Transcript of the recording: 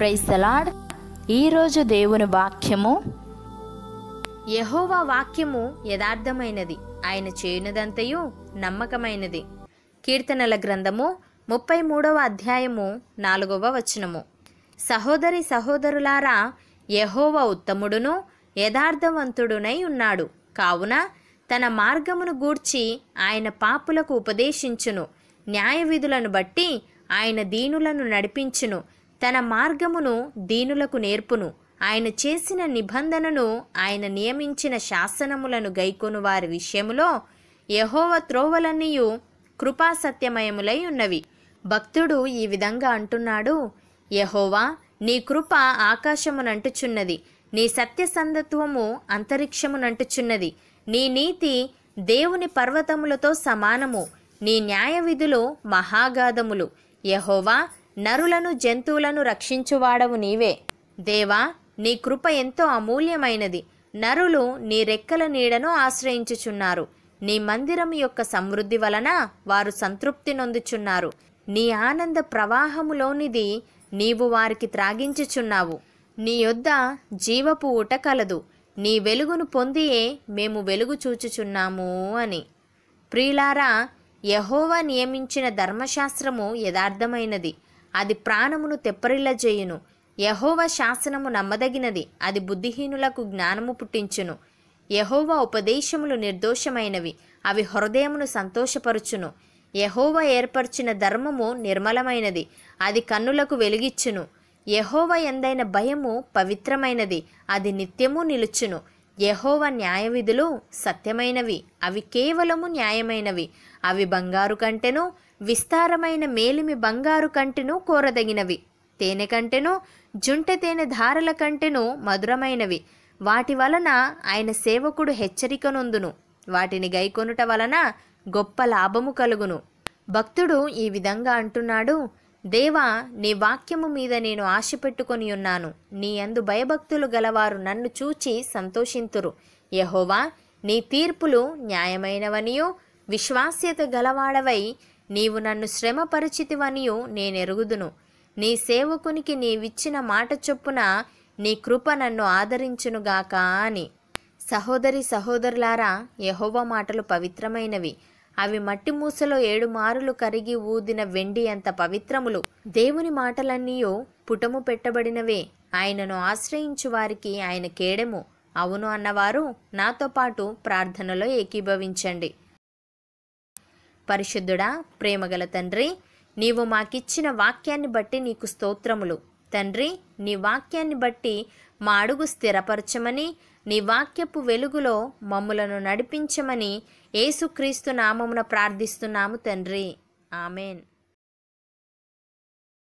praise the Lord ఈరోజు దేవుని వాక్యము యహోవా వాక్యము యథార్థమైనది ఆయన చేయనిదంతయు నమ్మకమైనది కీర్తనల గ్రంథము ముప్పై మూడవ అధ్యాయము నాలుగవ వచనము సహోదరి సహోదరులారా యహోవ ఉత్తముడును యథార్థవంతుడునై ఉన్నాడు కావున తన మార్గమును గూర్చి ఆయన పాపులకు ఉపదేశించును న్యాయ విధులను బట్టి ఆయన దీనులను నడిపించును తన మార్గమును దీనులకు నేర్పును ఆయన చేసిన నిబంధనను ఆయన నియమించిన శాసనములను గైకొను వారి విషయములో యహోవ త్రోవలన్నీయు కృపాసత్యమయములై ఉన్నవి భక్తుడు ఈ విధంగా అంటున్నాడు యహోవా నీ కృప ఆకాశమునంటుచున్నది నీ సత్యసంధత్వము అంతరిక్షమునంటుచున్నది నీ నీతి దేవుని పర్వతములతో సమానము నీ న్యాయ విధులు మహాగాధములు యహోవా నరులను జంతువులను రక్షించువాడవు నీవే దేవా నీ కృప ఎంతో అమూల్యమైనది నరులు నీ రెక్కల నీడను ఆశ్రయించుచున్నారు నీ మందిరం యొక్క సమృద్ధి వలన వారు సంతృప్తి నొందుచున్నారు నీ ఆనంద ప్రవాహములోనిది నీవు వారికి త్రాగించుచున్నావు నీ యొద్ద జీవపు ఊట కలదు నీ వెలుగును పొందియే మేము వెలుగు చూచుచున్నాము అని ప్రియులారా యహోవా నియమించిన ధర్మశాస్త్రము యథార్థమైనది అది ప్రాణమును తెప్పరిల్లజేయును యహోవ శాసనము నమ్మదగినది అది బుద్ధిహీనులకు జ్ఞానము పుట్టించును యహోవ ఉపదేశములు నిర్దోషమైనవి అవి హృదయమును సంతోషపరుచును యహోవ ఏర్పరిచిన ధర్మము నిర్మలమైనది అది కన్నులకు వెలిగిచ్చును యహోవ ఎందైన భయము పవిత్రమైనది అది నిత్యము నిలుచును యహోవ న్యాయ విధులు సత్యమైనవి అవి కేవలము న్యాయమైనవి అవి బంగారు కంటెను విస్తారమైన మేలిమి బంగారు కంటెను కోరదగినవి తేనె కంటెను జుంట తేనె ధారల కంటెను మధురమైనవి వాటి వలన ఆయన సేవకుడు హెచ్చరికనొందును వాటిని గైకొనుట వలన గొప్ప లాభము కలుగును భక్తుడు ఈ విధంగా అంటున్నాడు దేవా నీ వాక్యము మీద నేను ఆశ పెట్టుకొని ఉన్నాను నీ అందు భయభక్తులు గలవారు నన్ను చూచి సంతోషింతురు యహోవా నీ తీర్పులు న్యాయమైనవనియో విశ్వాస్యత గలవాడవై నీవు నన్ను శ్రమపరిచితివనియు నేనెరుగుదును నీ సేవకునికి నీవిచ్చిన మాట చొప్పున నీ కృప నన్ను ఆదరించునుగాక అని సహోదరి సహోదరులారా యహోవ మాటలు పవిత్రమైనవి అవి మట్టి మూసలో ఏడు మారులు కరిగి ఊదిన వెండి అంత పవిత్రములు దేవుని మాటలన్నీయో పుటము పెట్టబడినవే ఆయనను ఆశ్రయించు వారికి ఆయన కేడెము అవును అన్నవారు నాతో పాటు ప్రార్థనలో ఏకీభవించండి పరిశుద్ధుడా ప్రేమగల తండ్రి నీవు మాకిచ్చిన వాక్యాన్ని బట్టి నీకు స్తోత్రములు తండ్రి నీ వాక్యాన్ని బట్టి మా అడుగు స్థిరపరచమని నీ వాక్యపు వెలుగులో మమ్ములను నడిపించమని యేసుక్రీస్తు నామమున ప్రార్థిస్తున్నాము తండ్రి ఆమెన్